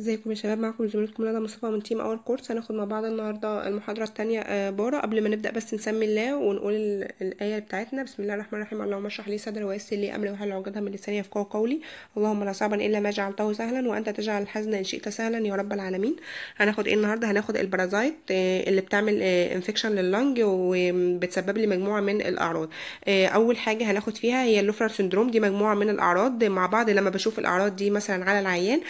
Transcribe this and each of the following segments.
ازيكم يا شباب معكم زميلتكم ندى مصطفى من تيم اور كورس هناخد مع بعض النهارده المحاضره الثانيه بارة قبل ما نبدا بس نسمي الله ونقول الايه بتاعتنا بسم الله الرحمن الرحيم اللهم اشرح لي صدري ويسر لي امري واحلل عقدها من لساني يفقهوا قولي اللهم لا صعبا الا ما جعلته سهلا وانت تجعل الحزن ان شئت سهلا يا رب العالمين هناخد ايه النهارده هناخد البرازايت آه، اللي بتعمل انفكشن آه، لللنج وبتسبب لي مجموعه من الاعراض آه، اول حاجه هناخد فيها هي اللوفر سندروم دي مجموعه من الاعراض مع بعض لما بشوف الاعراض دي مثلا على العيان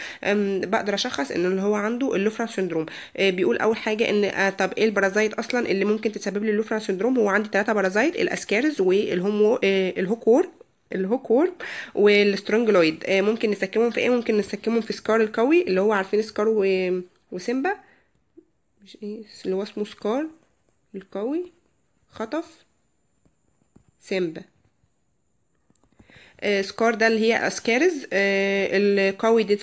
بقدر هيشخص ان اللي هو عنده اللوفرا سندروم آه، بيقول اول حاجه ان آه، طب ايه البرازايت اصلا اللي ممكن تسبب لي اللوفرا سندروم هو عندي ثلاثه بارازايت الاسكارز والهومو آه، الهوكور الهوك وورم والسترونجلويد ممكن نسكمهم في ايه ممكن نسكمهم في سكار القوي اللي هو عارفين سكار و... وسيمبا مش ايه اللي هو اسمه سكار القوي خطف سيمبا سكار ده اللي هي اسكارز القوي ديد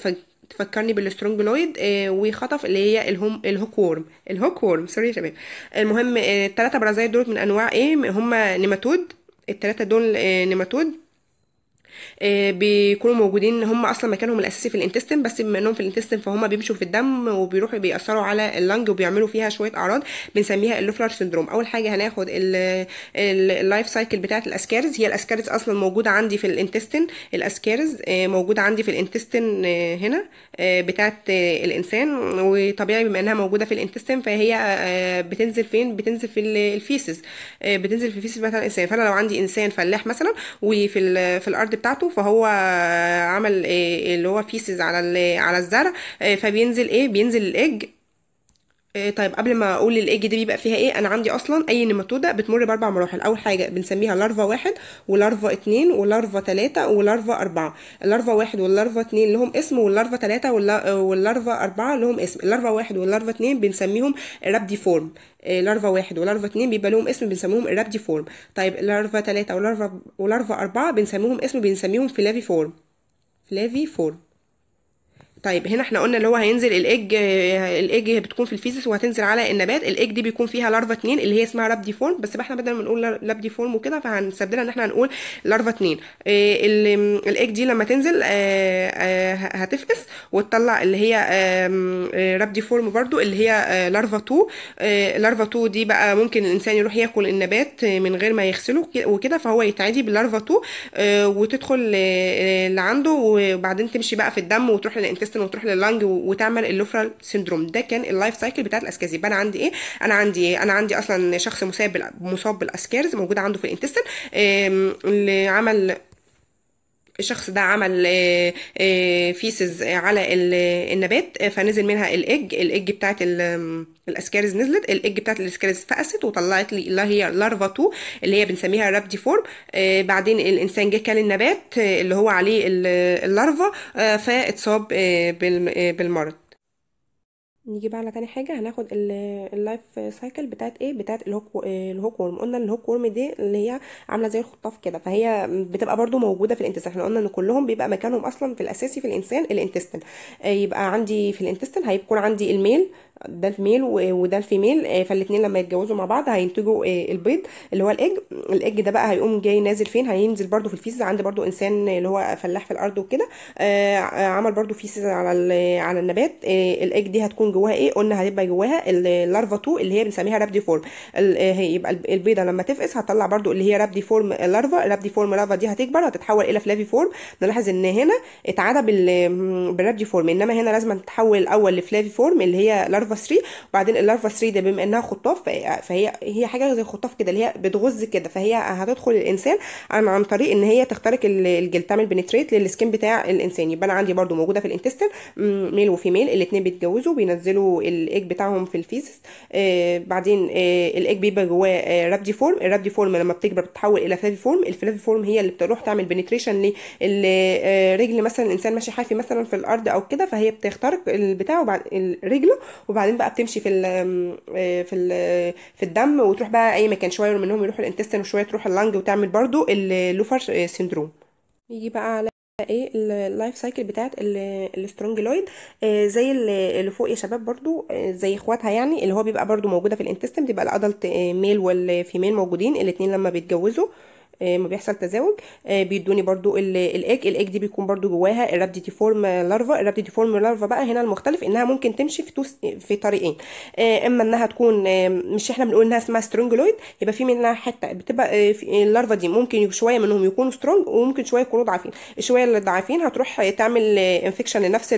تفكرني بالسترونجلويد آه وخطف اللي هي الهوم الهوك وورم الهوك وورم سوري يا شباب المهم آه، الثلاثه برازيل دول من انواع ايه هم نيماتود الثلاثه دول آه، نيماتود آه، بيكونوا موجودين هم اصلا مكانهم الاساسي في الانتستين بس بما انهم في الانتستين فهم بيمشوا في الدم وبيروحوا بيأثروا على اللنج وبيعملوا فيها شويه اعراض بنسميها اللوفلر سندروم اول حاجه هناخد اللايف سايكل بتاعه الاسكارز هي الاسكارز اصلا موجوده عندي في الانتستين الاسكارز آه، موجوده عندي في الانتستين آه، هنا بتاعه الانسان وطبيعي بما انها موجوده في الانتستين فهي بتنزل فين بتنزل في الفيسز بتنزل في الفيسز بتاع الانسان فانا لو عندي انسان فلاح مثلا وفي في الارض بتاع بتاعته فهو عمل إيه، اللي هو فيسز على على الزرع آه، فبينزل ايه بينزل الايج إيه طيب قبل ما اقول الايج دي بيبقى فيها ايه انا عندي اصلا اي نيماتوده بتمر باربع مراحل اول حاجه بنسميها لارفا واحد ولارفا اتنين ولارفا تلاته ولارفا اربعه اللارفا واحد واللارفا اتنين لهم اسم واللارفا تلاته آه، واللارفا اربعه لهم اسم اللارفا واحد واللارفا اتنين بنسميهم رابدي فورم آه، لارفا واحد ولارفا اتنين بيبقى لهم اسم بنسميهم الرابدي فورم طيب لارفا تلاته ولارفا ولارفا اربعه بنسميهم اسم بنسميهم فلافي فورم فلافي فورم طيب هنا احنا قلنا اللي هو هينزل الايج الايج بتكون في الفيزس وهتنزل على النبات الايج دي بيكون فيها لارفا 2 اللي هي اسمها راب دي فورم بس احنا بدل ما نقول لاب دي فورم وكده فهنستبدلها ان احنا هنقول لارفا 2 آه، الايج دي لما تنزل آه، آه، هتفقس وتطلع اللي هي راب دي فورم برده اللي هي لارفا 2 لارفا 2 دي بقى ممكن الانسان يروح ياكل النبات من غير ما يغسله وكده فهو يتعدي باللارفا 2 وتدخل لعنده وبعدين تمشي بقى في الدم وتروح للانتساب الانتستين وتروح لللنج وتعمل اللوفرال سيندروم ده كان اللايف سايكل بتاعت الاسكازي يبقى انا عندي ايه انا عندي إيه؟ انا عندي اصلا شخص مصاب مصاب بالاسكارز موجوده عنده في الانتستين اللي عمل الشخص ده عمل آه، آه، فيسز على النبات فنزل منها الايج الايج بتاعت الاسكارز نزلت الايج بتاعت الاسكارز فقست وطلعت لي اللي هي لارفا 2 اللي هي بنسميها رابدي فورم آه، بعدين الانسان جه كان النبات اللي هو عليه اللارفا فاتصاب بالمرض نيجي بقى على تاني حاجه هناخد اللايف سايكل بتاعت ايه بتاعت الهوك الهوك ورم قلنا ان الهوك ورم دي اللي هي عامله زي الخطاف كده فهي بتبقى برده موجوده في الانتستين احنا قلنا ان كلهم بيبقى مكانهم اصلا في الاساسي في الانسان الانتستين آه، يبقى عندي في الانتستين هيكون عندي الميل ده الميل وده الفيميل آه، فالاثنين لما يتجوزوا مع بعض هينتجوا آه، البيض اللي هو الايج الايج ده بقى هيقوم جاي نازل فين هينزل برده في الفيسز عند برده انسان اللي هو فلاح في الارض وكده آه، عمل برده فيسز على على النبات الايج دي هتكون جواها ايه قلنا هتبقى جواها اللارفا 2 اللي هي بنسميها رابدي فورم هيبقى البيضه لما تفقس هتطلع برده اللي هي رابدي فورم لارفا رابدي فورم لارفا دي هتكبر هتتحول الى فلافي فورم نلاحظ ان هنا اتعدى بالرابدي فورم انما هنا لازم تتحول الاول لفلافي فورم اللي هي لارفا لارفا 3 وبعدين اللارفا 3 ده بما انها خطاف فهي هي حاجه زي الخطاف كده اللي هي بتغز كده فهي هتدخل الانسان عن عن طريق ان هي تخترق الجلد تعمل بنتريت للسكين بتاع الانسان يبقى انا عندي برده موجوده في الانتستين ميل وفيميل الاثنين بيتجوزوا بينزلوا الايج بتاعهم في الفيزس آه بعدين آه الايج بيبقى جواه رابدي فورم الرابدي فورم لما بتكبر بتتحول الى فلافي فورم الفلافي فورم هي اللي بتروح تعمل بنتريشن للرجل آه، مثلا الانسان ماشي حافي مثلا في الارض او كده فهي بتخترق البتاع وبعد رجله وبعد وبعدين بقى بتمشي في الـ آه، في الـ آه، في الدم وتروح بقى اي مكان شويه منهم يروح الانتستين وشويه تروح اللنج وتعمل برضو اللوفر آه، سيندروم يجي بقى على ايه اللايف سايكل بتاعت الاسترونجلويد زي اللي فوق يا شباب برضو زي اخواتها يعني اللي هو بيبقى برضو موجوده في الانتستين بتبقى الادلت ميل والفيميل موجودين الاتنين لما بيتجوزوا آه، ما بيحصل تزاوج آه، بيدوني برضو الايج الايج دي بيكون برضو جواها الرابديتي فورم لارفا الرابديتي فورم لارفا بقى هنا المختلف انها ممكن تمشي في توس في طريقين آه، اما انها تكون مش احنا بنقول انها اسمها سترونجلويد يبقى في منها حته بتبقى اللارفا دي ممكن شويه منهم يكونوا سترونج وممكن شويه يكونوا ضعيفين الشويه اللي ضعيفين هتروح تعمل انفكشن لنفس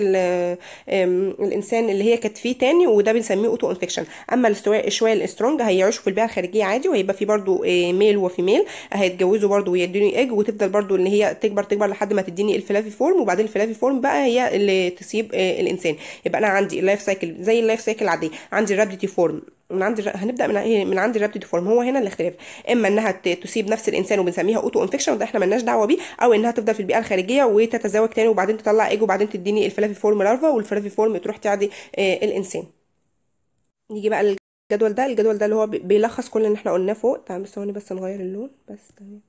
الانسان اللي هي كانت فيه تاني وده بنسميه اوتو انفكشن اما الشويه السترونج هيعيشوا في البيئه الخارجيه عادي وهيبقى في برضو ميل وفيميل هيتجوزوا يتجوزوا برضو ويدوني ايج وتفضل برضو ان هي تكبر تكبر لحد ما تديني الفلافي فورم وبعدين الفلافي فورم بقى هي اللي تصيب آه، الانسان يبقى انا عندي اللايف سايكل زي اللايف سايكل العاديه عندي الرابيديتي فورم من عند هنبدا من إيه؟ من عند الرابيديتي فورم هو هنا الاختلاف اما انها تسيب نفس الانسان وبنسميها اوتو انفكشن وده احنا مالناش دعوه بيه او انها تفضل في البيئه الخارجيه وتتزاوج تاني وبعدين تطلع ايج وبعدين تديني الفلافي فورم لارفا والفلافي فورم تروح تعدي آه، الانسان نيجي بقى الجدول ده الجدول ده اللي هو بيلخص كل اللي احنا قلناه فوق تمام بس ثواني بس نغير اللون بس تمام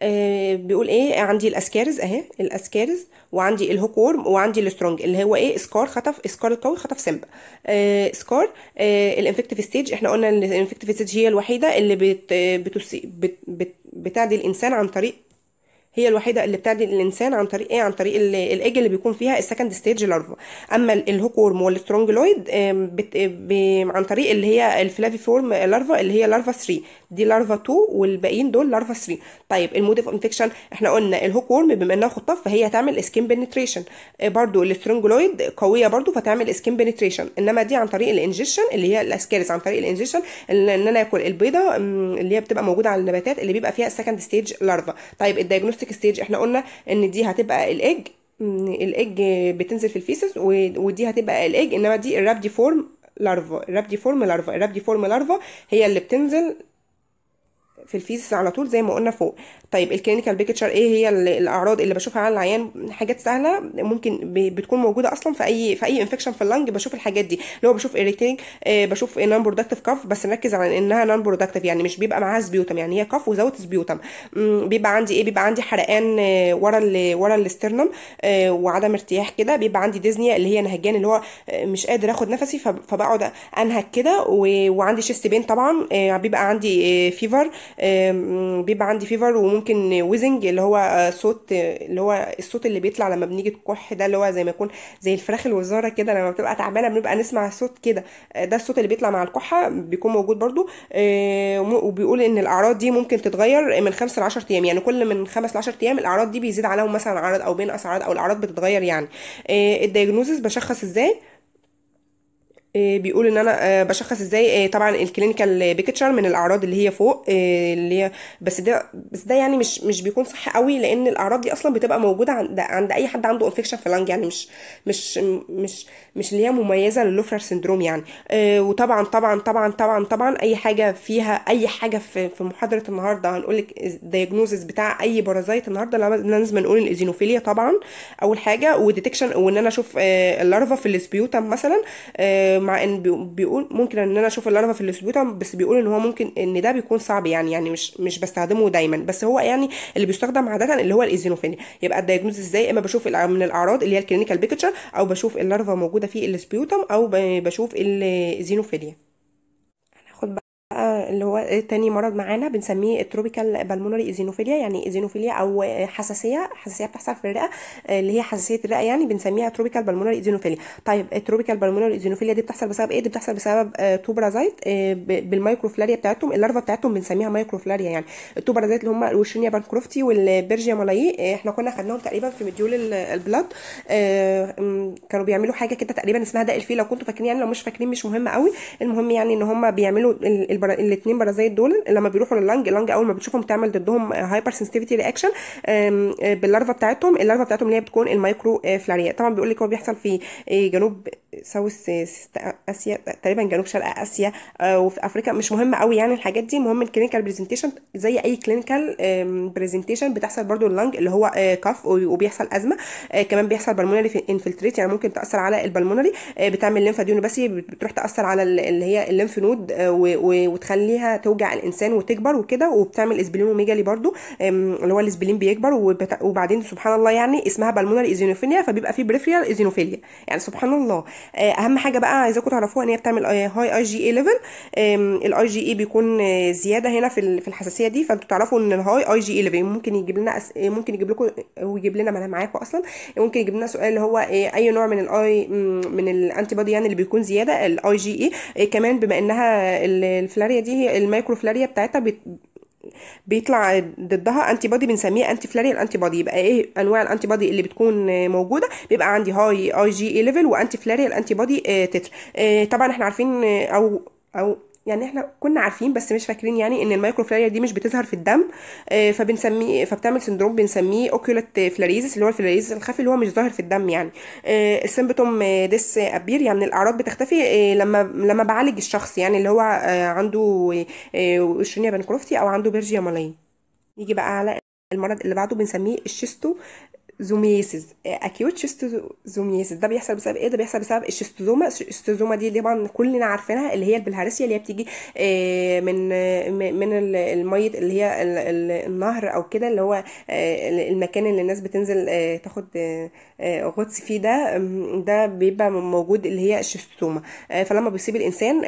آه، بيقول ايه عندي الاسكارز اهي الاسكارز وعندي الهوك وورم وعندي السترونج اللي هو ايه سكار خطف سكار القوي خطف سيمبا آه سكار آه الانفكتيف ستيج احنا قلنا الانفكتيف ستيج هي الوحيده اللي بت بت بت بتعدي الانسان عن طريق هي الوحيده اللي بتعدي الانسان عن طريق ايه عن طريق الايج اللي بيكون فيها السكند ستيج لارفا اما الهوك ورم والسترونجلويد عن طريق اللي هي الفلافي فورم لارفا اللي هي لارفا 3 دي لارفا 2 والباقيين دول لارفا 3 طيب المود اوف انفكشن احنا قلنا الهوك ورم بما انها خطاف فهي هتعمل سكين بنتريشن السترونج السترونجلويد قويه برده فتعمل سكين بنتريشن انما دي عن طريق الانجيشن اللي هي الاسكاريس عن طريق الانجيشن ان انا اكل البيضه اللي هي بتبقى موجوده على النباتات اللي بيبقى فيها السكند ستيج لارفا طيب الدايجنوستيك السيبتك ستيج احنا قلنا ان دي هتبقى الايج الايج بتنزل في الفيسز ودي هتبقى الايج انما دي الرابدي فورم لارفا الرابدي فورم لارفا الرابدي فورم لارفا هي اللي بتنزل في الفيزيس على طول زي ما قلنا فوق طيب الكلينيكال بيكتشر ايه هي الاعراض اللي بشوفها على العيان حاجات سهله ممكن بتكون موجوده اصلا في اي في اي انفكشن في اللنج بشوف الحاجات دي اللي هو بشوف اريتينج آه، بشوف نون برودكتيف كاف بس نركز على انها نون برودكتيف يعني مش بيبقى معاها سبيوتم يعني هي كاف وزوت سبيوتم بيبقى عندي ايه بيبقى عندي حرقان آه، ورا ال ورا الاسترنم آه، وعدم ارتياح كده بيبقى عندي ديزنيا اللي هي نهجان اللي هو مش قادر اخد نفسي فبقعد انهج كده وعندي شيست بين طبعا بيبقى عندي فيفر بيبقى عندي فيفر وممكن ويزنج اللي هو آه، صوت اللي هو الصوت اللي بيطلع لما بنيجي تكح ده اللي هو زي ما يكون زي الفراخ الوزاره كده لما بتبقى تعبانه بنبقى نسمع صوت كده آه، ده الصوت اللي بيطلع مع الكحه بيكون موجود برده آه، وبيقول ان الاعراض دي ممكن تتغير من 5 ل 10 ايام يعني كل من 5 ل 10 ايام الاعراض دي بيزيد عليهم مثلا عرض او بينقص عرض او الاعراض بتتغير يعني الدايجنوزز بشخص ازاي آه، بيقول ان انا آه، بشخص ازاي آه، طبعا الكلينيكال بيكتشر من الاعراض اللي هي فوق اللي هي بس ده بس ده يعني مش مش بيكون صح قوي لان الاعراض دي اصلا بتبقى موجوده عند عند اي حد عنده انفكشن في لانج يعني مش مش مش مش اللي هي مميزه للوفرر سندروم يعني وطبعا طبعا طبعا طبعا طبعا اي حاجه فيها اي حاجه في في محاضره النهارده هنقول لك الدايجنوزس بتاع اي بارازايت النهارده لازم نقول الايزينوفيليا طبعا اول حاجه وديتكشن وان انا اشوف اللارفا في السبيوتم مثلا مع ان بيقول ممكن ان انا اشوف اللارفا في الاسبوع بس بيقول ان هو ممكن ان ده بيكون صعب يعني يعني مش مش بستخدمه دايما بس هو يعني اللي بيستخدم عاده اللي هو الايزينوفينيا يبقى الدايجنوز ازاي اما بشوف من الاعراض اللي هي الكلينيكال بيكتشر او بشوف اللارفا موجوده في السبيوتم او بشوف الزينوفيليا اللي هو إيه، تاني مرض معانا بنسميه التروبيكال بالمونري ايزينوفيليا يعني ايزينوفيليا او حساسيه حساسيه بتحصل في الرئه آه، اللي هي حساسيه الرئه يعني بنسميها تروبيكال بالمونري ايزينوفيليا طيب التروبيكال بالمونري ايزينوفيليا دي بتحصل بسبب ايه دي بتحصل بسبب توبرازايت آه، آه، بالمايكروفلاريا بتاعتهم اللارفا بتاعتهم بنسميها مايكروفلاريا يعني التوبرازايت اللي هم الوشينيا بانكروفتي والبرجيا مالاي احنا كنا خدناهم تقريبا في مديول البلاد كانوا بيعملوا حاجه كده تقريبا اسمها داء الفيل لو كنتوا فاكرين يعني لو مش فاكرين مش مهم قوي المهم يعني ان هم بيعملوا البرا... الاثنين برازيت دول لما بيروحوا لللنج اللنج اول ما بتشوفهم تعمل ضدهم هايبر سنسيتيفيتي رياكشن باللارفا بتاعتهم اللارفا بتاعتهم اللي هي بتكون المايكرو آه، فلاريا طبعا بيقول لك هو بيحصل في آه، جنوب ساوث آه، اسيا تقريبا جنوب شرق اسيا وفي افريقيا مش مهم قوي يعني الحاجات دي المهم الكلينيكال برزنتيشن زي اي كلينيكال برزنتيشن بتحصل برضو اللنج اللي هو كف وبيحصل ازمه كمان بيحصل بالمونري انفلتريت يعني ممكن تاثر على البالمونري بتعمل بس بتروح تاثر على اللي هي الليمف نود وتخليها توجع الانسان وتكبر وكده وبتعمل اسبلين وميجالي برده اللي هو الاسبلين بيكبر وبعدين سبحان الله يعني اسمها بالمونر ايزينوفيليا فبيبقى في بريفريال ايزينوفيليا يعني سبحان الله آه، اهم حاجه بقى عايزاكم تعرفوها ان هي بتعمل هاي اي جي اي ليفل الاي جي اي بيكون آه، زياده هنا في في الحساسيه دي فانتوا تعرفوا ان الهاي اي جي اي ليفل ممكن يجيب لنا أس... ممكن يجيب لكم ويجيب لنا انا معاكم اصلا ممكن يجيب لنا سؤال اللي هو آه، اي نوع من الاي من الانتي بادي يعني اللي بيكون زياده الاي جي اي كمان بما انها في الفلاريا دي هي المايكرو فلاريا بتاعتها بت... بيطلع ضدها انتي بودي بنسميه انتي فلاريا الانتي بودي يبقى ايه انواع الانتي بودي اللي بتكون موجوده بيبقى عندي هاي اي جي اي ليفل وانتي فلاريا الانتي بودي تتر آه، طبعا احنا عارفين آه، او او يعني احنا كنا عارفين بس مش فاكرين يعني ان المايكروفلاريا دي مش بتظهر في الدم آه، فبنسميه فبتعمل سندروم بنسميه اوكيولات فلاريزس اللي هو الفلاريزس الخفي اللي هو مش ظاهر في الدم يعني السيمبتوم ديس ابير يعني الاعراض بتختفي آه، لما لما بعالج الشخص يعني اللي هو آه، عنده شرينيا بانكروفتي او عنده بيرجيا ماليه نيجي بقى على المرض اللي بعده بنسميه الشيستو زوميسز آه، اكيوت شيستوزوميسز ده بيحصل بسبب ايه ده بيحصل بسبب الشيستوزوما الشيستوزوما دي طبعا كلنا عارفينها اللي هي البلهارسيا اللي هي بتيجي آه، من آه، من الميه اللي هي النهر او كده اللي هو المكان اللي الناس بتنزل تاخد غطس فيه ده ده بيبقى موجود اللي هي الشيستوزوما فلما بيصيب الانسان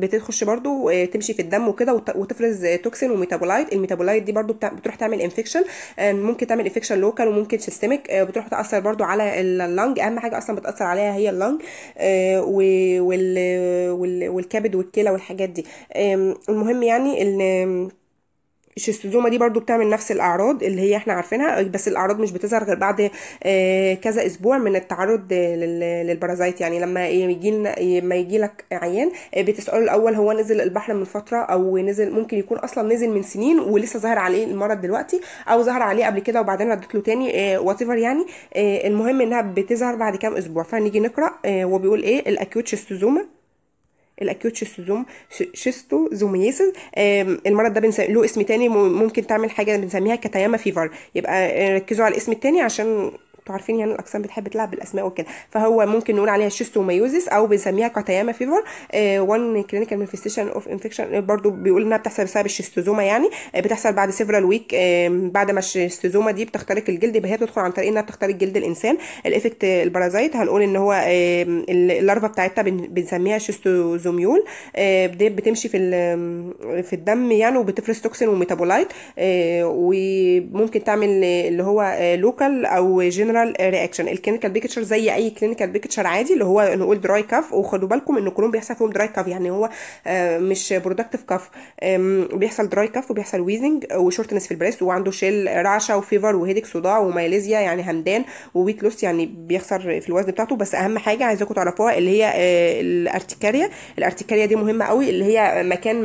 بتخش برده تمشي في الدم وكده وتفرز توكسين وميتابولايت الميتابولايت دي برده بتروح تعمل انفكشن ممكن تعمل انفكشن لوكال ممكن سيستميك آه، بتروح تاثر برضو على اللنج اهم حاجه اصلا بتاثر عليها هي آه، اللنج وال والكبد والكلى والحاجات دي المهم يعني ان الشستوزوما دي برضو بتعمل نفس الاعراض اللي هي احنا عارفينها بس الاعراض مش بتظهر غير بعد آه، كذا اسبوع من التعرض للبرازايت يعني لما يجي لما يجي لك عيان آه، بتساله الاول هو نزل البحر من فتره او نزل ممكن يكون اصلا نزل من سنين ولسه ظاهر عليه المرض دلوقتي او ظهر عليه قبل كده وبعدين ردت له تاني وات آه، يعني المهم انها بتظهر بعد كام اسبوع فنيجي نقرا وبيقول ايه الاكيوت شيستوزوما شيستوزوم زومياسيس المرض ده بنسميه له اسم تاني ممكن تعمل حاجه بنسميها كاتاياما فيفر يبقى آه، ركزوا على الاسم التاني عشان انتوا عارفين يعني الاجسام بتحب تلعب بالاسماء وكده فهو ممكن نقول عليها شيستوميوزيس او بنسميها كاتاياما فيفر وان كلينيكال مانيفستيشن اوف انفكشن برضو بيقول انها بتحصل بسبب الشيستوزوما يعني آه، بتحصل بعد سيفرال آه، ويك بعد ما الشيستوزوما دي بتخترق الجلد بهي بتدخل عن طريق انها بتخترق جلد الانسان الافكت آه، البارازايت هنقول ان هو اللارفا بتاعتها بنسميها شيستوزوميول بتمشي في في الدم يعني وبتفرز توكسين وميتابولايت وممكن تعمل اللي هو لوكال او جنرال جنرال رياكشن الكلينيكال بيكتشر زي اي كلينيكال بيكتشر عادي اللي هو نقول دراي كاف وخدوا بالكم ان كلهم بيحصل فيهم دراي كاف يعني هو آه، مش برودكتيف كاف بيحصل دراي كاف وبيحصل ويزنج وشورتنس في البريست وعنده شيل رعشه وفيفر وهيدك صداع وميليزيا يعني همدان وويت لوس يعني بيخسر في الوزن بتاعته بس اهم حاجه عايزاكم تعرفوها اللي هي آه، الارتكاريا الارتكاريا دي مهمه قوي اللي هي مكان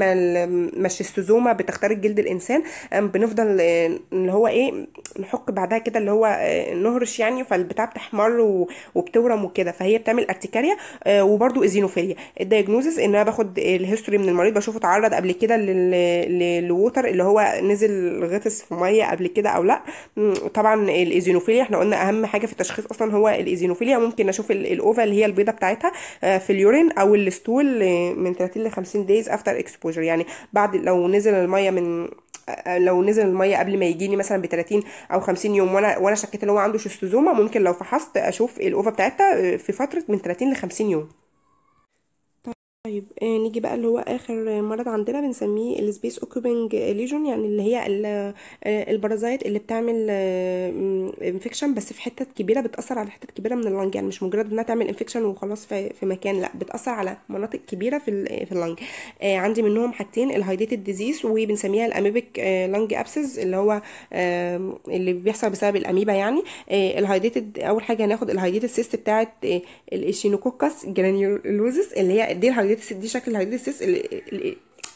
ما الشستوزوما بتخترق جلد الانسان بنفضل آه، اللي هو ايه نحك بعدها كده اللي هو نهرش يعني فالبتاع بتحمر وبتورم وكده فهي بتعمل ارتكاريا آه، وبرده ايزينوفيليا الدايجنوزس ان انا باخد الهيستوري من المريض بشوفه اتعرض قبل كده للووتر اللي هو نزل غطس في ميه قبل كده او لا طبعا الايزينوفيليا احنا قلنا اهم حاجه في التشخيص اصلا هو الايزينوفيليا ممكن اشوف الاوفا اللي هي البيضه بتاعتها آه، في اليورين او الستول آه، من 30 ل 50 دايز افتر اكسبوجر يعني بعد لو نزل الميه من لو نزل الميه قبل ما يجيني مثلا ب 30 او 50 يوم وانا وانا شكيت ان هو عنده شستوزوما ممكن لو فحصت اشوف الاوفا بتاعتها آه، في فتره من 30 ل 50 يوم طيب آه، نيجي بقى اللي هو آخر مرض عندنا بنسميه السبيس اوكوبنج ليجون يعني اللي هي آه، البرازايت اللي بتعمل انفكشن آه، بس في حتت كبيرة بتأثر على حتت كبيرة من اللنج يعني مش مجرد انها تعمل انفكشن وخلاص في, مكان لا بتأثر على مناطق كبيرة في في اللنج عندي منهم حاجتين الهايديتد ديزيز وبنسميها الاميبك لنج ابسس اللي هو اللي بيحصل بسبب الاميبا يعني الهايديتد اول حاجة هناخد الهايديتد سيست بتاعت الاشينوكوكس جرانيولوزس اللي هي دي الهايديتد الهيداتس دي شكل الهيداتس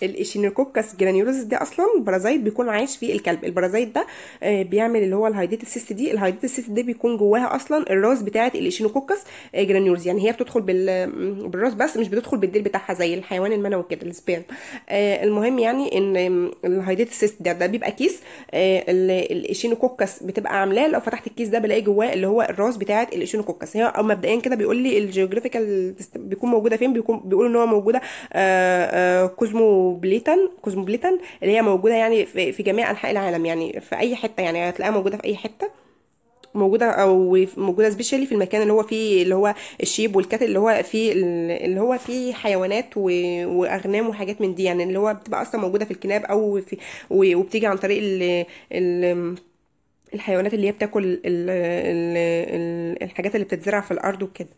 الاشينوكوكس جرانيولوس ده اصلا بارازايت بيكون عايش في الكلب البارازايت ده آه، بيعمل اللي هو الهايديت السيست دي الهايديت السيست دي بيكون جواها اصلا الراس بتاعه الاشينوكوكس آه، جرانيولوس يعني هي بتدخل بال... بالراس بس مش بتدخل بالديل بتاعها زي الحيوان المنوي كده السبير آه، المهم يعني ان الهايديت السيست ده ده بيبقى كيس الاشينوكوكس بتبقى عاملاه لو فتحت الكيس ده بلاقي جواه اللي هو الراس بتاعه الاشينوكوكس هي مبدئيا كده بيقول لي الجيوغرافيكال بيكون موجوده فين بيكون بيقول ان هو موجوده كوزمو كوزموبليتان كوزموبليتان اللي هي موجوده يعني في, جميع انحاء العالم يعني في اي حته يعني هتلاقيها موجوده في اي حته موجوده او موجوده سبيشالي في المكان اللي هو فيه اللي هو الشيب والكاتل اللي هو فيه اللي هو فيه حيوانات واغنام وحاجات من دي يعني اللي هو بتبقى اصلا موجوده في الكناب او في وبتيجي عن طريق ال ال الحيوانات اللي هي بتاكل ال ال الحاجات اللي بتتزرع في الارض وكده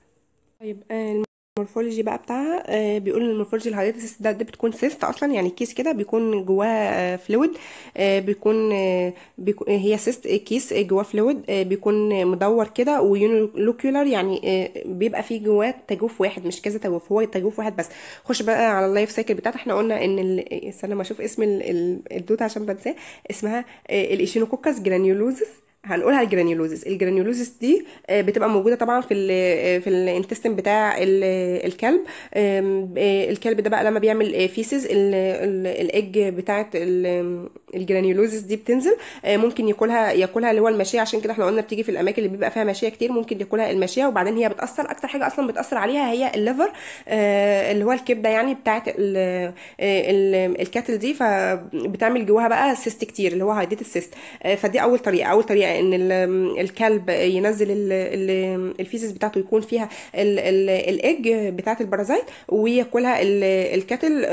طيب آه، المورفولوجي بقى بتاعها آه، بيقول ان المورفولوجي الهايدرسيس ده, ده بتكون سيست اصلا يعني كيس كده بيكون جواه فلويد آه، آه، بيكون, هي سيست كيس جواه فلويد بيكون مدور كده ويونولوكيولار يعني بيبقى فيه جواه تجوف واحد مش كذا تجوف هو تجوف واحد بس خش بقى على اللايف سايكل بتاعتها احنا قلنا ان استنى ما اشوف اسم الدوت عشان بنساه اسمها الاشينوكوكس جرانيولوزس هنقولها الجرانيولوزيس الجرانيولوزيس دي آه، بتبقى موجوده طبعا في الـ آه، في الانتستين بتاع آه، الكلب الكلب ده بقى لما بيعمل فيسز الايج بتاعه الجرانيولوزيس دي بتنزل آه، ممكن ياكلها ياكلها اللي هو المشيه عشان كده احنا قلنا بتيجي في الاماكن اللي بيبقى فيها مشيه كتير ممكن ياكلها المشيه وبعدين هي بتاثر اكتر حاجه اصلا بتاثر عليها هي الليفر آه، اللي هو الكبده يعني بتاعه آه، الكاتل دي فبتعمل جواها بقى سيست كتير اللي هو هايديت السيست فدي اول طريقه اول طريقه ان الكلب ينزل الفيسز بتاعته يكون فيها الايج بتاعه البارازايت وياكلها الكاتل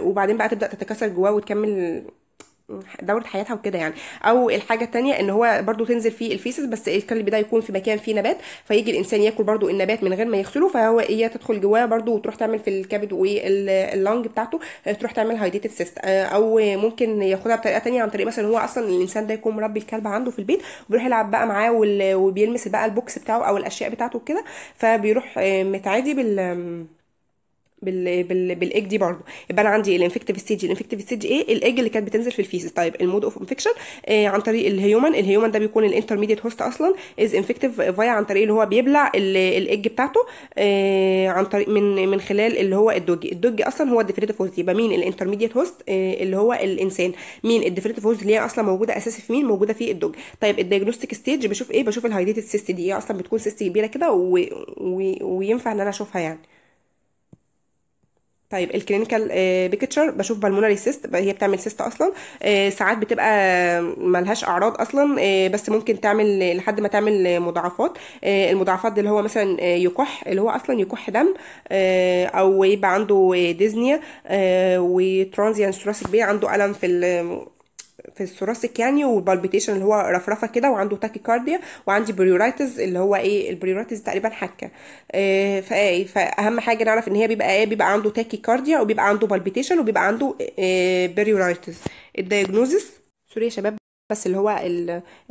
وبعدين بقى تبدا تتكاثر جواه وتكمل دوره حياتها وكده يعني او الحاجه الثانيه ان هو برضو تنزل في الفيسز بس الكلب ده يكون في مكان فيه نبات فيجي الانسان ياكل برضو النبات من غير ما يغسله فهو ايه تدخل جواه برضو وتروح تعمل في الكبد واللنج بتاعته تروح تعمل هايديتد آه، سيست او ممكن ياخدها بطريقه ثانيه عن طريق مثلا هو اصلا الانسان ده يكون مربي الكلب عنده في البيت وبيروح يلعب بقى معاه وبيلمس بقى البوكس بتاعه او الاشياء بتاعته كده فبيروح آه، متعادي بال بال بال بالايج دي برضه يبقى انا عندي الانفكتيف ستيج الانفكتيف ستيج ايه الايج اللي كانت بتنزل في الفيسز طيب المود اوف انفكشن آه عن طريق الهيومن الهيومن ده بيكون الانترميديت هوست اصلا از انفكتيف فايا عن طريق اللي هو بيبلع الايج بتاعته آه عن طريق من من خلال اللي هو الدوج الدوج اصلا هو الديفريتيف هوست يبقى مين الانترميديت هوست آه اللي هو الانسان مين الديفريتيف هوست اللي هي اصلا موجوده اساسي في مين موجوده في الدوج طيب الدايجنوستيك ستيج بشوف ايه بشوف الهايديتد سيست دي هي اصلا بتكون سيست كبيره كده وينفع ان انا اشوفها يعني طيب الكلينيكال آه، بيكتشر بشوف بالمونري سيست هي بتعمل سيست اصلا آه، ساعات بتبقى ملهاش اعراض اصلا آه، بس ممكن تعمل لحد ما تعمل مضاعفات المضاعفات دي اللي هو مثلا يكح اللي هو اصلا يكح دم او يبقى عنده ديزنيا وترانزيان ثوراسيك بي عنده الم في في الثوراسيك يعني والبالبيتيشن اللي هو رفرفه كده وعنده تاكي كارديا وعندي بريورايتس اللي هو ايه البريورايتس تقريبا حكه إيه فاهم حاجه نعرف ان هي بيبقى ايه بيبقى عنده تاكي كارديا وبيبقى عنده بالبيتيشن وبيبقى عنده إيه بريورايتس الدايجنوزس سوري يا شباب بس اللي هو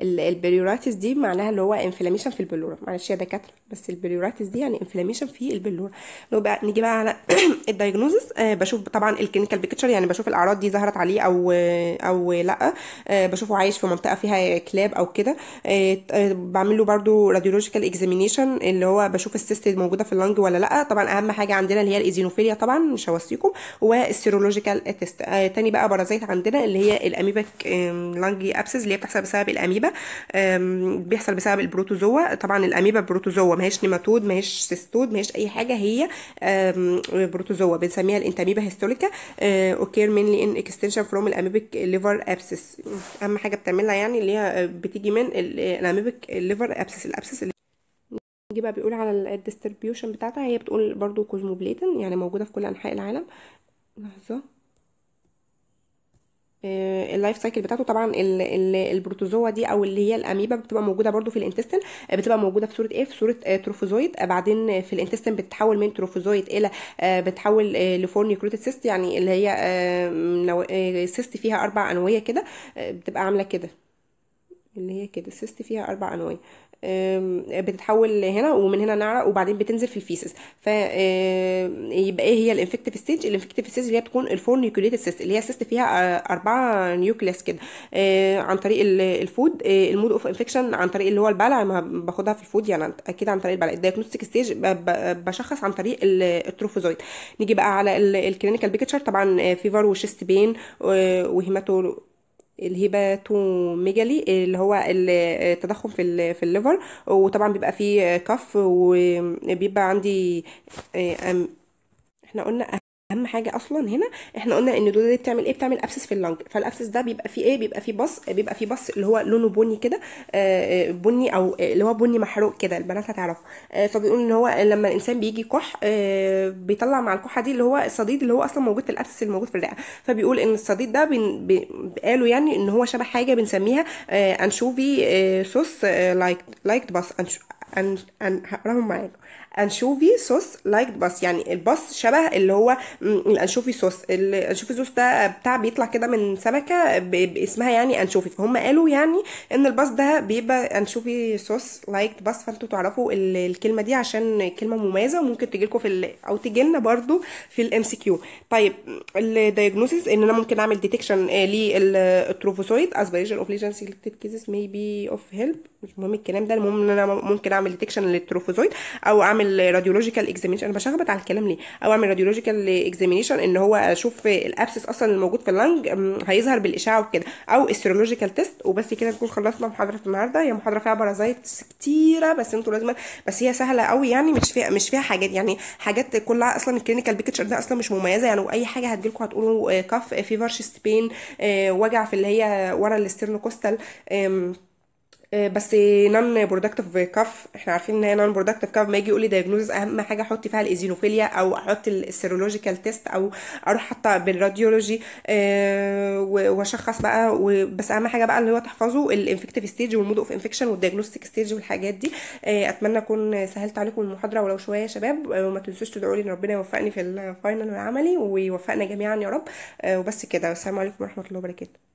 البريوراتس دي معناها اللي هو انفلاميشن في البلوره معلش يا دكاتره بس البريوراتس دي يعني انفلاميشن في البلوره لو بقى نيجي بقى على الدايجنوزس آه، بشوف طبعا الكلينيكال بيكتشر يعني بشوف الاعراض دي ظهرت عليه او او لا آه، بشوفه عايش في منطقه فيها كلاب او كده آه، بعمل له برده راديولوجيكال اكزامينيشن اللي هو بشوف السيست موجوده في اللنج ولا لا طبعا اهم حاجه عندنا اللي هي الايزينوفيليا طبعا مش هوصيكم والسيرولوجيكال تيست تاني بقى بارازيت عندنا اللي هي الاميبك لانج الابسز اللي هي بتحصل بسبب الاميبا بيحصل بسبب البروتوزوا طبعا الاميبا بروتوزوا هيش نيماتود هيش سيستود هيش اي حاجه هي بروتوزوا بنسميها الانتاميبا هيستوليكا اوكير مينلي ان اكستنشن فروم الاميبك ليفر ابسس اهم حاجه بتعملها يعني اللي هي آه، بتيجي من آه، الاميبك ليفر ابسس الابسس اللي نيجي بقى بيقول على الديستريبيوشن بتاعتها هي بتقول برضو كوزموبليتن يعني موجوده في كل انحاء العالم لحظه آه، اللايف سايكل بتاعته طبعا البروتوزوا دي او اللي هي الاميبا بتبقى موجوده برده في الانتستين آه، بتبقى موجوده في صوره ايه في صوره آه، تروفوزويد بعدين في الانتستين بتتحول من تروفوزويد الى بتحول لفور نيوكليوتيد سيست يعني اللي هي سيست فيها اربع انويه كده بتبقى عامله كده اللي هي كده السيست فيها اربع انويه بتتحول هنا ومن هنا نعرق وبعدين بتنزل في الفيسز فيبقى ايه هي الانفكتيف ستيج الانفكتيف ستيج اللي هي بتكون الفور نيوكليتد سيست اللي هي سيست فيها آه، اربعه نيوكليس كده آه، عن طريق الفود آه، المود اوف انفكشن عن طريق اللي هو البلع ما باخدها في الفود يعني اكيد عن طريق البلع الدايكنوستيك ستيج بشخص عن طريق التروفوزويد نيجي بقى على الكلينيكال بيكتشر طبعا فيفر وشيست بين وهيماتو الهيباتوميجالي اللي هو التضخم في في الليفر وطبعا بيبقى فيه كف وبيبقى عندي آه، احنا قلنا اهم حاجه اصلا هنا احنا قلنا ان الدوده دي بتعمل ايه بتعمل ابسس في اللنج فالابسس ده بيبقى فيه ايه بيبقى فيه بص بيبقى فيه بص اللي هو لونه بني كده آه، آه، بني او آه، اللي هو بني محروق كده البنات هتعرفه فبيقول ان هو لما الانسان بيجي كح بيطلع مع الكحه دي اللي هو الصديد اللي هو اصلا موجود في الابسس الموجود في الرئه فبيقول ان الصديد ده بن... ب... قالوا يعني ان هو شبه حاجه بنسميها انشوفي صوص لايك لايك بص أنش... أن... أن... هقراهم معاكم انشوفي صوص لايك باس يعني البص شبه اللي هو الانشوفي صوص الانشوفي صوص ده بتاع بيطلع كده من سمكه باسمها يعني انشوفي فهم قالوا يعني ان البص ده بيبقى انشوفي صوص لايك باس فانتوا تعرفوا الكلمه دي عشان كلمه مميزه وممكن تجي لكم في او تجي لنا برده في الام سي كيو طيب الدايجنوسيس ان انا ممكن اعمل ديتكشن للتروفوسويد اسبيريشن اوف ليجن سيلكتد كيسز مي بي اوف هيلب مش مهم الكلام ده المهم ان انا ممكن اعمل ديتكشن للتروفوزويد او اعمل اعمل راديولوجيكال اكزامينشن انا بشخبط على الكلام ليه او اعمل راديولوجيكال اكزامينشن ان هو اشوف الابسس اصلا الموجود في اللنج هيظهر بالاشعه وكده او استرولوجيكال تيست وبس كده نكون خلصنا محاضره النهارده هي محاضره فيها بارازايتس كتيره بس انتوا لازم بس هي سهله قوي يعني مش فيها مش فيها حاجات يعني حاجات كلها اصلا الكلينيكال بيكتشر ده اصلا مش مميزه يعني واي حاجه هتجيلكم هتقولوا كف فيفر شيست بين وجع في اللي هي ورا الاسترنوكوستال آه، بس نون برودكتيف كاف احنا عارفين ان هي نون برودكتيف كاف ما يجي يقول لي دايجنوزز اهم حاجه احط فيها الايزينوفيليا او احط السيرولوجيكال تيست او اروح حتى بالراديولوجي آه، واشخص بقى بس اهم حاجه بقى اللي هو تحفظه الانفكتيف ستيج والمود اوف انفكشن والدايجنوستيك ستيج والحاجات دي آه، اتمنى اكون سهلت عليكم المحاضره ولو شويه يا شباب وما تنسوش تدعوا لي ان ربنا يوفقني في الفاينل العملي ويوفقنا جميعا يا رب وبس كده والسلام عليكم ورحمه الله وبركاته